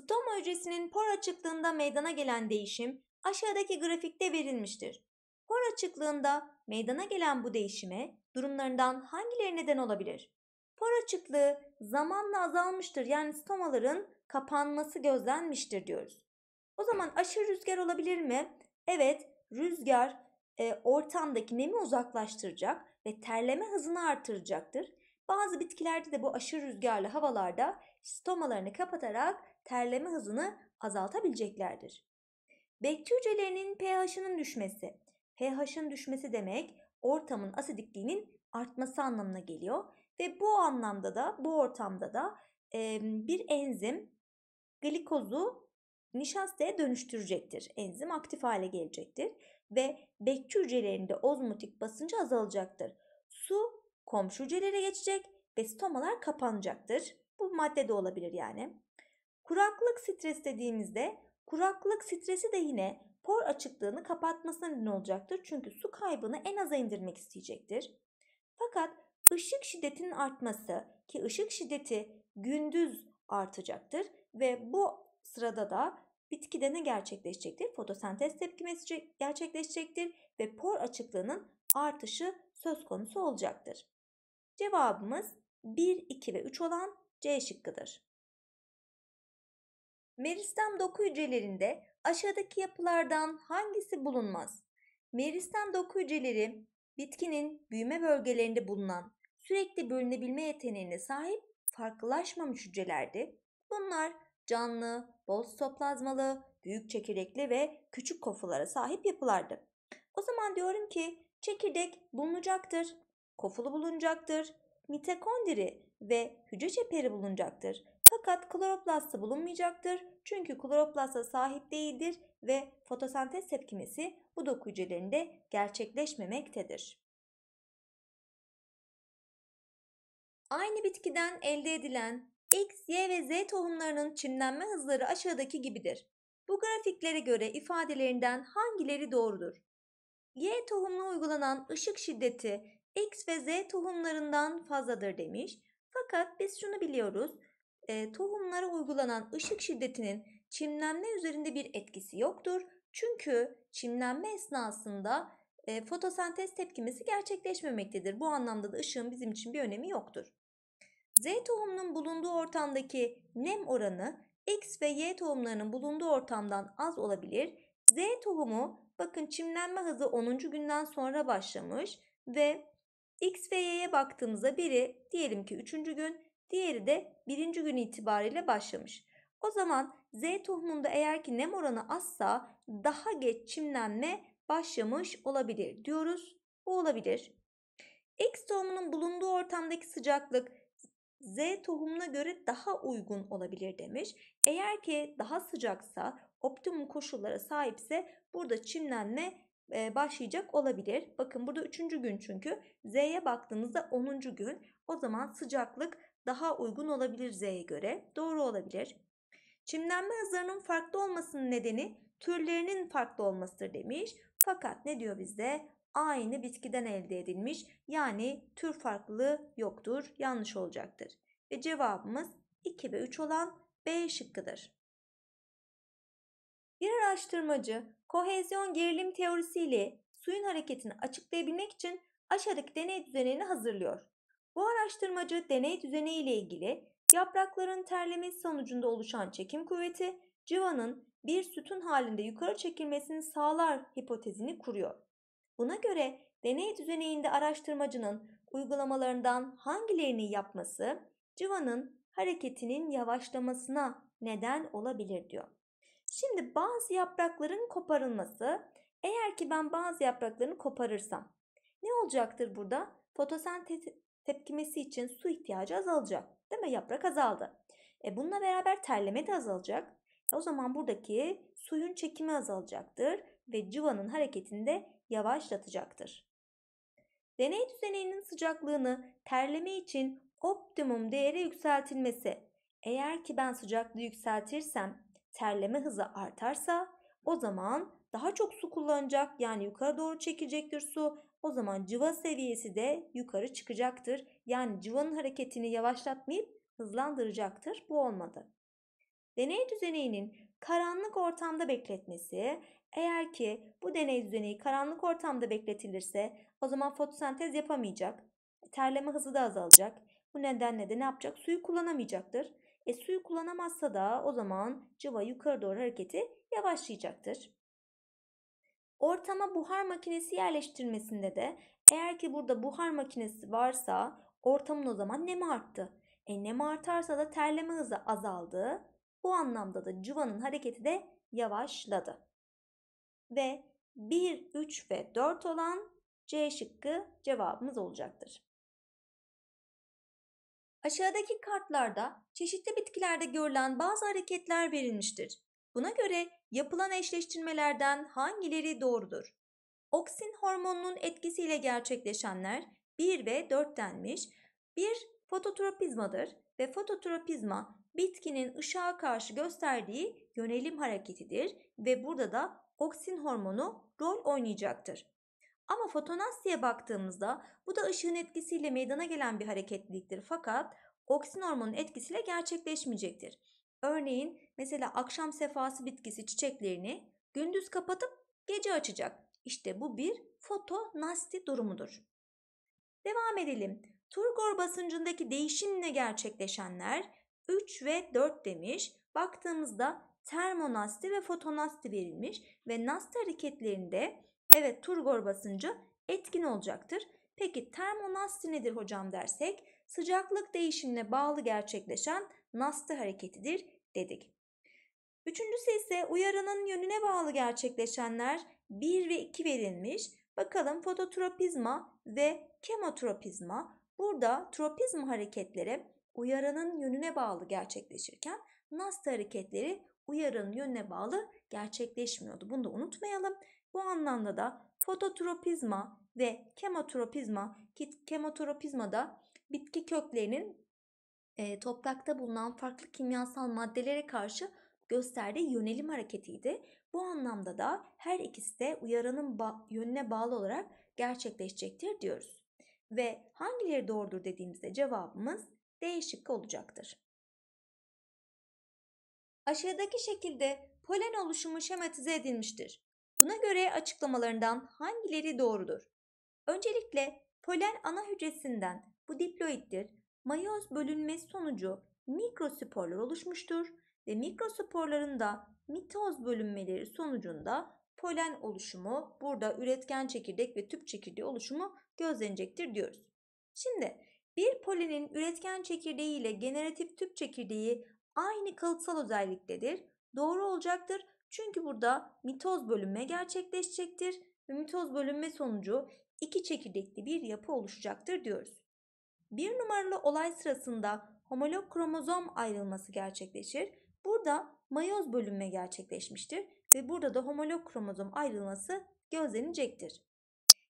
Stoma hücresinin por açıklığında meydana gelen değişim aşağıdaki grafikte verilmiştir. Por açıklığında meydana gelen bu değişime durumlarından hangileri neden olabilir? Por açıklığı zamanla azalmıştır yani stomaların kapanması gözlenmiştir diyoruz. O zaman aşırı rüzgar olabilir mi? Evet rüzgar e, ortamdaki nemi uzaklaştıracak ve terleme hızını artıracaktır. Bazı bitkilerde de bu aşırı rüzgarlı havalarda stomalarını kapatarak terleme hızını azaltabileceklerdir. Bekçi hücrelerinin pH'ının düşmesi. pH'ın düşmesi demek ortamın asidikliğinin artması anlamına geliyor. Ve bu anlamda da bu ortamda da e, bir enzim glikozu nişastaya dönüştürecektir. Enzim aktif hale gelecektir ve bekçi hücrelerinde ozmotik basıncı azalacaktır. Su komşu hücrelere geçecek ve stomalar kapanacaktır. Bu madde de olabilir yani. Kuraklık stres dediğimizde kuraklık stresi de yine por açıklığını kapatmasına neden olacaktır. Çünkü su kaybını en aza indirmek isteyecektir. Fakat ışık şiddetinin artması ki ışık şiddeti gündüz artacaktır ve bu sırada da bitkide ne gerçekleşecektir? Fotosentez tepkimesi gerçekleşecektir ve por açıklığının artışı söz konusu olacaktır. Cevabımız 1, 2 ve 3 olan C şıkkıdır. Meristem doku hücrelerinde aşağıdaki yapılardan hangisi bulunmaz? Meristem doku hücreleri bitkinin büyüme bölgelerinde bulunan sürekli bölünebilme yeteneğine sahip farklılaşmamış hücrelerdi. Bunlar canlı, bol toplazmalı, büyük çekirdekli ve küçük kofulara sahip yapılardı. O zaman diyorum ki çekirdek bulunacaktır, kofulu bulunacaktır, mitokondri ve hücre çeperi bulunacaktır. Fakat kloroplastı bulunmayacaktır. Çünkü kloroplasta sahip değildir ve fotosentez tepkimesi bu doku hücrelerinde gerçekleşmemektedir. Aynı bitkiden elde edilen X, Y ve Z tohumlarının çimlenme hızları aşağıdaki gibidir. Bu grafiklere göre ifadelerinden hangileri doğrudur? Y tohumuna uygulanan ışık şiddeti X ve Z tohumlarından fazladır demiş. Fakat biz şunu biliyoruz e, tohumlara uygulanan ışık şiddetinin çimlenme üzerinde bir etkisi yoktur. Çünkü çimlenme esnasında e, fotosentez tepkimesi gerçekleşmemektedir. Bu anlamda da ışığın bizim için bir önemi yoktur. Z tohumunun bulunduğu ortamdaki nem oranı X ve Y tohumlarının bulunduğu ortamdan az olabilir. Z tohumu bakın çimlenme hızı 10. günden sonra başlamış ve X ve Y'ye baktığımızda biri diyelim ki 3. gün, Diğeri de birinci gün itibariyle başlamış. O zaman Z tohumunda eğer ki nem oranı azsa daha geç çimlenme başlamış olabilir diyoruz. Bu olabilir. X tohumunun bulunduğu ortamdaki sıcaklık Z tohumuna göre daha uygun olabilir demiş. Eğer ki daha sıcaksa, optimum koşullara sahipse burada çimlenme e, başlayacak olabilir. Bakın burada 3. gün çünkü Z'ye baktığımızda 10. gün. O zaman sıcaklık daha uygun olabilir Z'ye göre. Doğru olabilir. Çimlenme hızlarının farklı olmasının nedeni türlerinin farklı olmasıdır demiş. Fakat ne diyor bizde? Aynı bitkiden elde edilmiş. Yani tür farklılığı yoktur. Yanlış olacaktır. Ve cevabımız 2 ve 3 olan B şıkkıdır. Bir araştırmacı kohezyon gerilim teorisiyle suyun hareketini açıklayabilmek için aşağıdaki deney düzenini hazırlıyor. Bu araştırmacı deney düzeni ile ilgili yaprakların terlemesi sonucunda oluşan çekim kuvveti civanın bir sütun halinde yukarı çekilmesini sağlar hipotezini kuruyor. Buna göre deney düzeninde araştırmacının uygulamalarından hangilerini yapması civanın hareketinin yavaşlamasına neden olabilir diyor. Şimdi bazı yaprakların koparılması eğer ki ben bazı yapraklarını koparırsam ne olacaktır burada? Fotosentez, tepkimesi için su ihtiyacı azalacak. Değil mi? Yaprak azaldı. E bununla beraber terleme de azalacak. E o zaman buradaki suyun çekimi azalacaktır ve cıvanın hareketini de yavaşlatacaktır. Deney düzeneğinin sıcaklığını terleme için optimum değere yükseltilmesi. Eğer ki ben sıcaklığı yükseltirsem terleme hızı artarsa o zaman daha çok su kullanacak yani yukarı doğru çekecektir su. O zaman cıva seviyesi de yukarı çıkacaktır. Yani cıvanın hareketini yavaşlatmayıp hızlandıracaktır. Bu olmadı. Deney düzeneğinin karanlık ortamda bekletmesi eğer ki bu deney düzeneği karanlık ortamda bekletilirse o zaman fotosentez yapamayacak. Terleme hızı da azalacak. Bu nedenle de ne yapacak? Suyu kullanamayacaktır. E, suyu kullanamazsa da o zaman cıva yukarı doğru hareketi yavaşlayacaktır. Ortama buhar makinesi yerleştirmesinde de eğer ki burada buhar makinesi varsa ortamın o zaman nemi arttı. E, nem artarsa da terleme hızı azaldı. Bu anlamda da cıvanın hareketi de yavaşladı. Ve 1, 3 ve 4 olan C şıkkı cevabımız olacaktır. Aşağıdaki kartlarda çeşitli bitkilerde görülen bazı hareketler verilmiştir. Buna göre yapılan eşleştirmelerden hangileri doğrudur? Oksin hormonunun etkisiyle gerçekleşenler 1 ve 4 denmiş. 1 fototropizmadır ve fototropizma bitkinin ışığa karşı gösterdiği yönelim hareketidir ve burada da oksin hormonu rol oynayacaktır. Ama fotonasya'ya baktığımızda bu da ışığın etkisiyle meydana gelen bir hareketliliktir fakat oksin hormonunun etkisiyle gerçekleşmeyecektir. Örneğin mesela akşam sefası bitkisi çiçeklerini gündüz kapatıp gece açacak. İşte bu bir fotonasti durumudur. Devam edelim. Turgor basıncındaki değişimle gerçekleşenler 3 ve 4 demiş. Baktığımızda termonasti ve fotonasti verilmiş ve nasti hareketlerinde Evet turgor basıncı etkin olacaktır. Peki termonasti nedir hocam dersek sıcaklık değişimine bağlı gerçekleşen nasti hareketidir dedik. Üçüncüsü ise uyarının yönüne bağlı gerçekleşenler 1 ve 2 verilmiş. Bakalım fototropizma ve kemotropizma burada tropizma hareketleri uyarının yönüne bağlı gerçekleşirken nasti hareketleri uyarının yönüne bağlı gerçekleşmiyordu. Bunu da unutmayalım. Bu anlamda da fototropizma ve kemotropizma ki kemotropizma da bitki köklerinin e, toprakta bulunan farklı kimyasal maddelere karşı gösterdiği yönelim hareketiydi. Bu anlamda da her ikisi de uyaranın ba yönüne bağlı olarak gerçekleşecektir diyoruz. Ve hangileri doğrudur dediğimizde cevabımız D şıkkı olacaktır. Aşağıdaki şekilde polen oluşumu şematize edilmiştir. Buna göre açıklamalarından hangileri doğrudur? Öncelikle polen ana hücresinden bu diploittir. Mayoz bölünmesi sonucu mikrosporlar oluşmuştur ve mikrosporların da mitoz bölünmeleri sonucunda polen oluşumu, burada üretken çekirdek ve tüp çekirdeği oluşumu gözlenecektir diyoruz. Şimdi bir polenin üretken çekirdeği ile generatif tüp çekirdeği aynı kalıtsal özelliktedir. Doğru olacaktır çünkü burada mitoz bölünme gerçekleşecektir ve mitoz bölünme sonucu iki çekirdekli bir yapı oluşacaktır diyoruz. Bir numaralı olay sırasında homolog kromozom ayrılması gerçekleşir. Burada mayoz bölünme gerçekleşmiştir ve burada da homolog kromozom ayrılması gözlenecektir.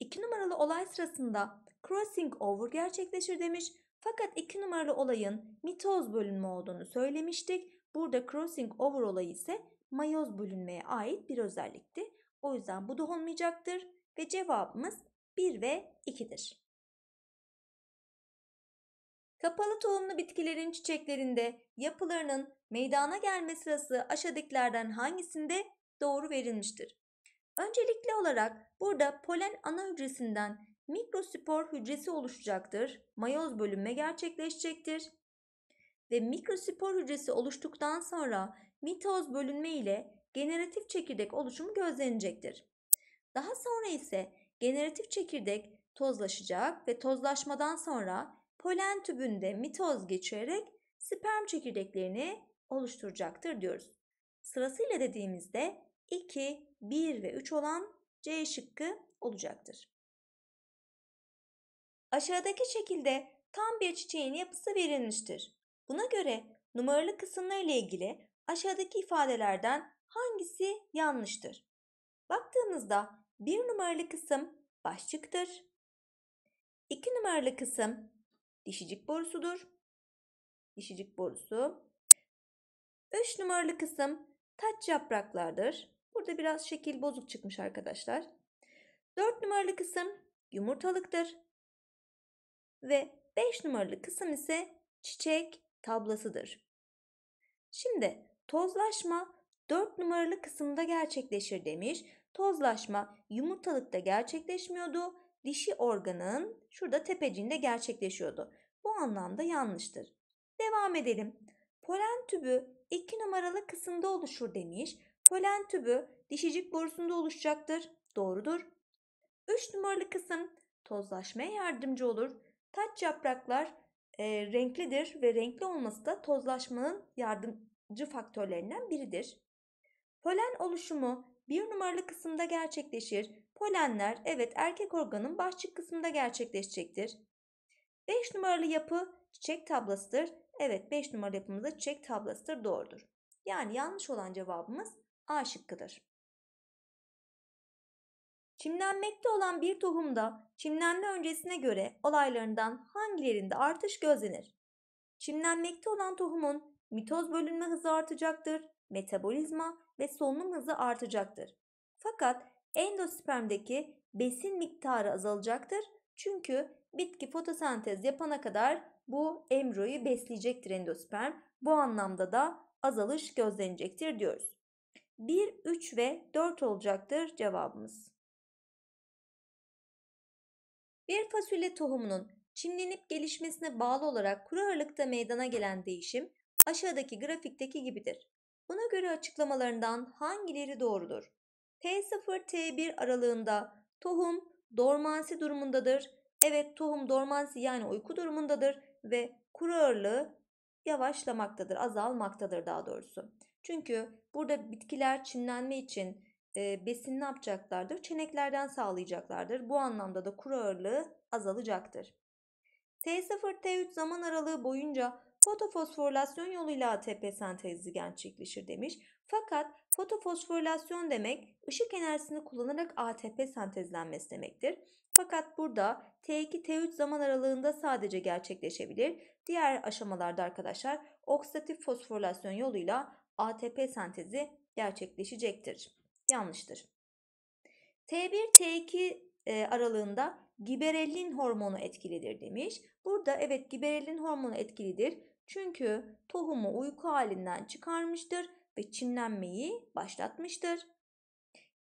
İki numaralı olay sırasında crossing over gerçekleşir demiş. Fakat iki numaralı olayın mitoz bölünme olduğunu söylemiştik. Burada crossing over olayı ise mayoz bölünmeye ait bir özellikti. O yüzden bu da olmayacaktır ve cevabımız 1 ve 2'dir. Kapalı tohumlu bitkilerin çiçeklerinde yapılarının meydana gelme sırası aşağıdakilerden hangisinde doğru verilmiştir? Öncelikli olarak burada polen ana hücresinden mikrospor hücresi oluşacaktır. Mayoz bölünme gerçekleşecektir. Ve mikrospor hücresi oluştuktan sonra mitoz bölünme ile generatif çekirdek oluşumu gözlenecektir. Daha sonra ise generatif çekirdek tozlaşacak ve tozlaşmadan sonra polen tübünde mitoz geçirerek sperm çekirdeklerini oluşturacaktır diyoruz. Sırasıyla dediğimizde 2, 1 ve 3 olan C şıkkı olacaktır. Aşağıdaki şekilde tam bir çiçeğin yapısı verilmiştir. Buna göre numaralı kısımlar ile ilgili Aşağıdaki ifadelerden hangisi yanlıştır? Baktığımızda bir numaralı kısım başçıktır. 2 numaralı kısım dişicik borusudur. Dişicik borusu. 3 numaralı kısım taç yapraklardır. Burada biraz şekil bozuk çıkmış arkadaşlar. 4 numaralı kısım yumurtalıktır. Ve 5 numaralı kısım ise çiçek tablasıdır. Şimdi Tozlaşma 4 numaralı kısımda gerçekleşir demiş. Tozlaşma yumurtalıkta gerçekleşmiyordu. Dişi organın şurada tepecinde gerçekleşiyordu. Bu anlamda yanlıştır. Devam edelim. Polen tübü 2 numaralı kısımda oluşur demiş. Polen tübü dişicik borusunda oluşacaktır. Doğrudur. 3 numaralı kısım tozlaşmaya yardımcı olur. Taç yapraklar e, renklidir ve renkli olması da tozlaşmanın yardım faktörlerinden biridir. Polen oluşumu bir numaralı kısımda gerçekleşir. Polenler evet erkek organın başçık kısmında gerçekleşecektir. 5 numaralı yapı çiçek tablasıdır. Evet 5 numaralı yapımızda çiçek tablasıdır doğrudur. Yani yanlış olan cevabımız A şıkkıdır. Çimlenmekte olan bir tohumda çimlenme öncesine göre olaylarından hangilerinde artış gözlenir? Çimlenmekte olan tohumun Mitoz bölünme hızı artacaktır, metabolizma ve solunum hızı artacaktır. Fakat endospermdeki besin miktarı azalacaktır. Çünkü bitki fotosentez yapana kadar bu embriyoyu besleyecektir endosperm. Bu anlamda da azalış gözlenecektir diyoruz. 1, 3 ve 4 olacaktır cevabımız. Bir fasulye tohumunun çimlenip gelişmesine bağlı olarak kuru ağırlıkta meydana gelen değişim aşağıdaki grafikteki gibidir. Buna göre açıklamalarından hangileri doğrudur? T0-T1 aralığında tohum dormansi durumundadır. Evet tohum dormansi yani uyku durumundadır ve kuru ağırlığı yavaşlamaktadır, azalmaktadır daha doğrusu. Çünkü burada bitkiler çinlenme için e, besin ne yapacaklardır? Çeneklerden sağlayacaklardır. Bu anlamda da kuru ağırlığı azalacaktır. T0-T3 zaman aralığı boyunca Fotofosforilasyon yoluyla ATP sentezli gerçekleşir demiş. Fakat fotofosforilasyon demek ışık enerjisini kullanarak ATP sentezlenmesi demektir. Fakat burada T2-T3 zaman aralığında sadece gerçekleşebilir. Diğer aşamalarda arkadaşlar oksidatif fosforilasyon yoluyla ATP sentezi gerçekleşecektir. Yanlıştır. T1-T2 e, aralığında giberellin hormonu etkilidir demiş. Burada evet giberellin hormonu etkilidir. Çünkü tohumu uyku halinden çıkarmıştır ve çimlenmeyi başlatmıştır.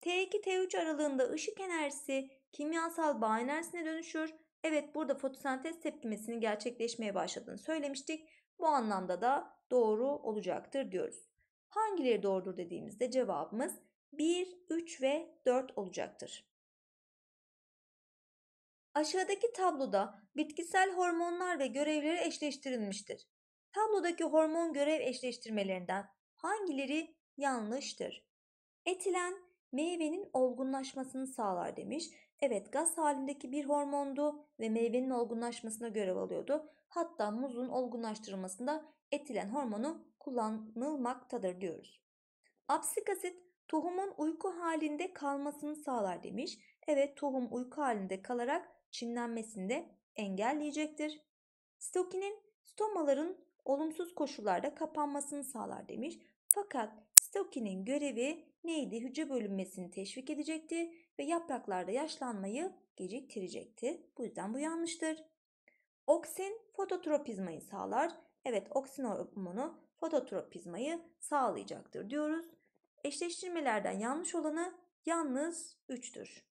T2-T3 aralığında ışık enerjisi kimyasal bağ enerjisine dönüşür. Evet burada fotosentez tepkimesinin gerçekleşmeye başladığını söylemiştik. Bu anlamda da doğru olacaktır diyoruz. Hangileri doğrudur dediğimizde cevabımız 1, 3 ve 4 olacaktır. Aşağıdaki tabloda bitkisel hormonlar ve görevleri eşleştirilmiştir. Tablodaki hormon görev eşleştirmelerinden hangileri yanlıştır? Etilen meyvenin olgunlaşmasını sağlar demiş. Evet gaz halindeki bir hormondu ve meyvenin olgunlaşmasına görev alıyordu. Hatta muzun olgunlaştırılmasında etilen hormonu kullanılmaktadır diyoruz. Apsik asit tohumun uyku halinde kalmasını sağlar demiş. Evet tohum uyku halinde kalarak çimlenmesini de engelleyecektir. Stokinin stomaların olumsuz koşullarda kapanmasını sağlar demiş. Fakat Stoki'nin görevi neydi? Hücre bölünmesini teşvik edecekti ve yapraklarda yaşlanmayı geciktirecekti. Bu yüzden bu yanlıştır. Oksin fototropizmayı sağlar. Evet oksin hormonu fototropizmayı sağlayacaktır diyoruz. Eşleştirmelerden yanlış olanı yalnız 3'tür.